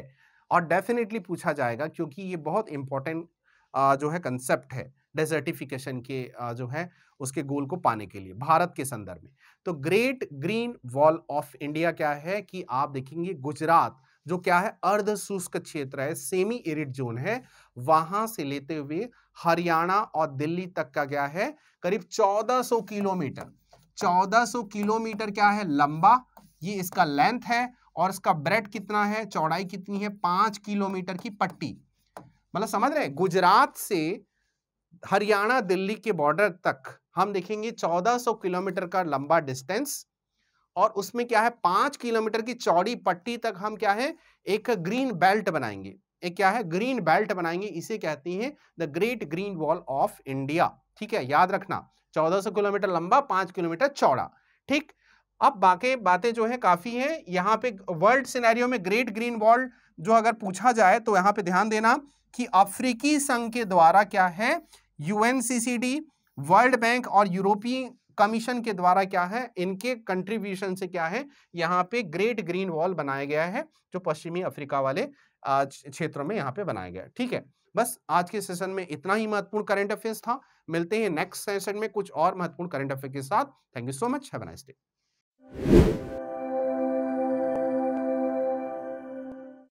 और डेफिनेटली पूछा जाएगा क्योंकि ये बहुत इंपॉर्टेंट जो है कंसेप्ट है डेजर्टिफिकेशन के जो है उसके गोल को पाने के लिए भारत के संदर्भ में तो great green wall of India क्या है कि आप देखेंगे गुजरात जो क्या है अर्ध शुष्क क्षेत्र है सेमी एरिड जोन है वहां से लेते हुए हरियाणा और दिल्ली तक का क्या है करीब 1400 किलोमीटर 1400 किलोमीटर क्या है लंबा ये इसका लेंथ है और इसका ब्रेड कितना है चौड़ाई कितनी है पांच किलोमीटर की पट्टी मतलब समझ रहे गुजरात से हरियाणा दिल्ली के बॉर्डर तक हम देखेंगे 1400 किलोमीटर का लंबा डिस्टेंस और उसमें क्या है पांच किलोमीटर की चौड़ी पट्टी तक हम क्या है एक ग्रीन बेल्ट बनाएंगे एक क्या है ग्रीन बेल्ट बनाएंगे इसे कहती हैं the great green wall of India ठीक है याद रखना 1400 किलोमीटर लंबा पांच किलोमीटर चौड़ा ठीक अब बाकी बातें जो है काफ़ी हैं यहाँ पे वर्ल्ड सिनेरियो में ग्रेट ग्रीन वर्ल्ड जो अगर पूछा जाए तो यहाँ पे ध्यान देना कि अफ्रीकी संघ के द्वारा क्या है यूएनसीसीडी वर्ल्ड बैंक और यूरोपीय कमीशन के द्वारा क्या है इनके कंट्रीब्यूशन से क्या है यहाँ पे ग्रेट ग्रीन वॉल बनाया गया है जो पश्चिमी अफ्रीका वाले क्षेत्रों में यहाँ पे बनाया गया है ठीक है बस आज के सेशन में इतना ही महत्वपूर्ण करंट अफेयर्स था मिलते हैं नेक्स्ट सेशन में कुछ और महत्वपूर्ण करंट अफेयर के साथ थैंक यू सो मच है you